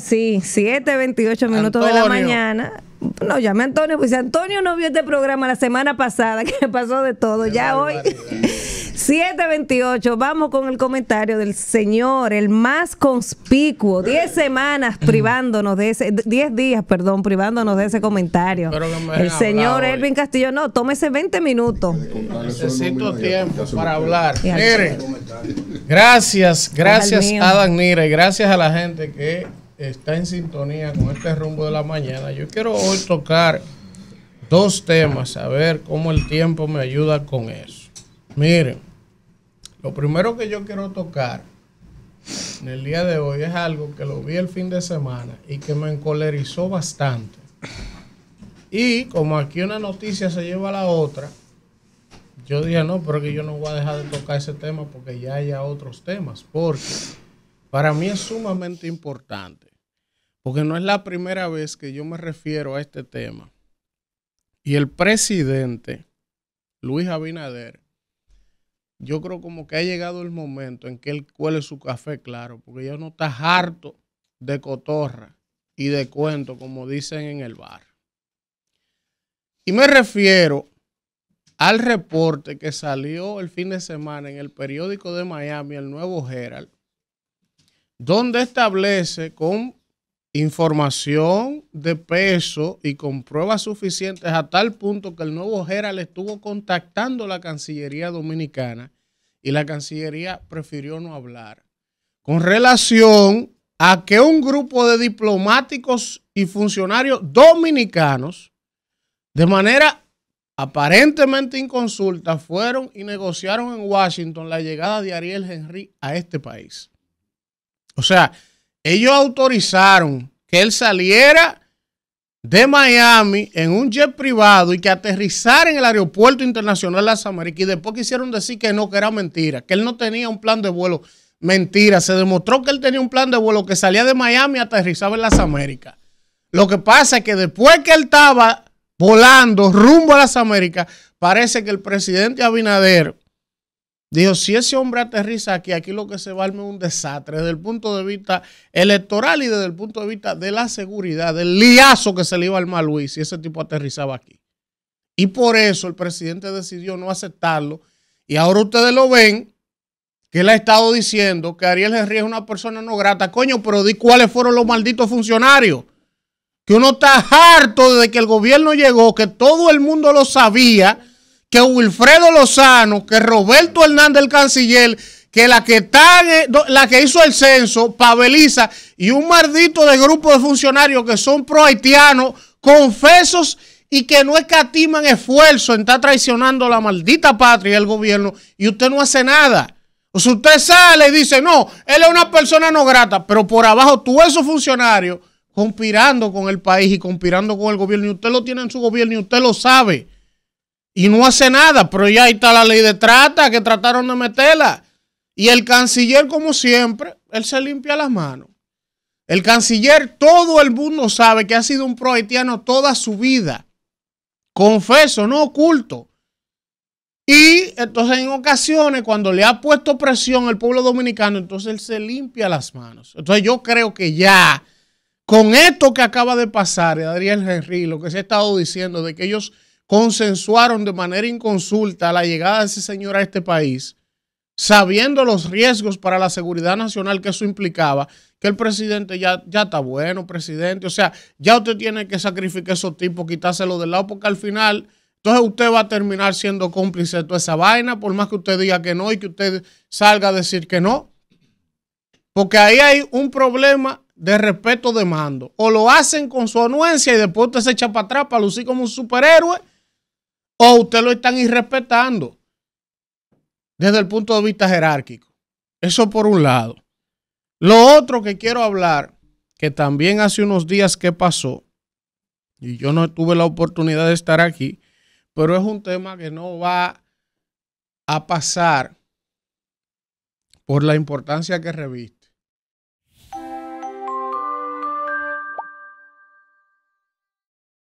Sí, 7.28 minutos de la mañana. No, llame a Antonio, pues si Antonio no vio este programa la semana pasada, que pasó de todo, ya hoy. 728, vamos con el comentario del señor, el más conspicuo, 10 semanas privándonos de ese, 10 días, perdón, privándonos de ese comentario. El señor Elvin Castillo, no, tómese 20 minutos. Necesito tiempo para hablar. Mire, gracias, gracias a Danira y gracias a la gente que está en sintonía con este rumbo de la mañana, yo quiero hoy tocar dos temas, a ver cómo el tiempo me ayuda con eso. Miren, lo primero que yo quiero tocar en el día de hoy es algo que lo vi el fin de semana y que me encolerizó bastante. Y como aquí una noticia se lleva a la otra, yo dije, no, pero que yo no voy a dejar de tocar ese tema porque ya haya otros temas, porque para mí es sumamente importante, porque no es la primera vez que yo me refiero a este tema. Y el presidente, Luis Abinader, yo creo como que ha llegado el momento en que él cuele su café claro, porque ya no está harto de cotorra y de cuento, como dicen en el bar. Y me refiero al reporte que salió el fin de semana en el periódico de Miami, el Nuevo Herald, donde establece con información de peso y con pruebas suficientes a tal punto que el nuevo Gerald estuvo contactando la Cancillería Dominicana y la Cancillería prefirió no hablar con relación a que un grupo de diplomáticos y funcionarios dominicanos, de manera aparentemente inconsulta, fueron y negociaron en Washington la llegada de Ariel Henry a este país. O sea, ellos autorizaron que él saliera de Miami en un jet privado y que aterrizara en el aeropuerto internacional de Las Américas y después quisieron decir que no, que era mentira, que él no tenía un plan de vuelo. Mentira, se demostró que él tenía un plan de vuelo que salía de Miami y aterrizaba en las Américas. Lo que pasa es que después que él estaba volando rumbo a las Américas, parece que el presidente Abinader Dijo, si ese hombre aterriza aquí, aquí lo que se va a armar es un desastre desde el punto de vista electoral y desde el punto de vista de la seguridad, del liazo que se le iba a armar Luis si ese tipo aterrizaba aquí. Y por eso el presidente decidió no aceptarlo. Y ahora ustedes lo ven, que él ha estado diciendo que Ariel Henry es una persona no grata. Coño, pero di cuáles fueron los malditos funcionarios. Que uno está harto desde que el gobierno llegó, que todo el mundo lo sabía que Wilfredo Lozano, que Roberto Hernández, el canciller, que la que, hizo el censo, Paveliza, y un maldito de grupo de funcionarios que son pro haitianos, confesos y que no escatiman esfuerzo en estar traicionando a la maldita patria y el gobierno, y usted no hace nada. O sea, usted sale y dice, no, él es una persona no grata, pero por abajo tú esos funcionarios conspirando con el país y conspirando con el gobierno, y usted lo tiene en su gobierno y usted lo sabe y no hace nada, pero ya ahí está la ley de trata que trataron de meterla. Y el canciller, como siempre, él se limpia las manos. El canciller, todo el mundo sabe que ha sido un pro toda su vida. Confeso, no oculto. Y entonces en ocasiones cuando le ha puesto presión el pueblo dominicano, entonces él se limpia las manos. Entonces yo creo que ya con esto que acaba de pasar, Adrián Henry, lo que se ha estado diciendo de que ellos consensuaron de manera inconsulta la llegada de ese señor a este país, sabiendo los riesgos para la seguridad nacional que eso implicaba, que el presidente ya, ya está bueno, presidente, o sea, ya usted tiene que sacrificar a esos tipos, quitárselo del lado, porque al final... Entonces usted va a terminar siendo cómplice de toda esa vaina, por más que usted diga que no y que usted salga a decir que no. Porque ahí hay un problema de respeto de mando. O lo hacen con su anuencia y después usted se echa para atrás para lucir como un superhéroe Ustedes lo están irrespetando desde el punto de vista jerárquico. Eso por un lado. Lo otro que quiero hablar, que también hace unos días que pasó, y yo no tuve la oportunidad de estar aquí, pero es un tema que no va a pasar por la importancia que reviste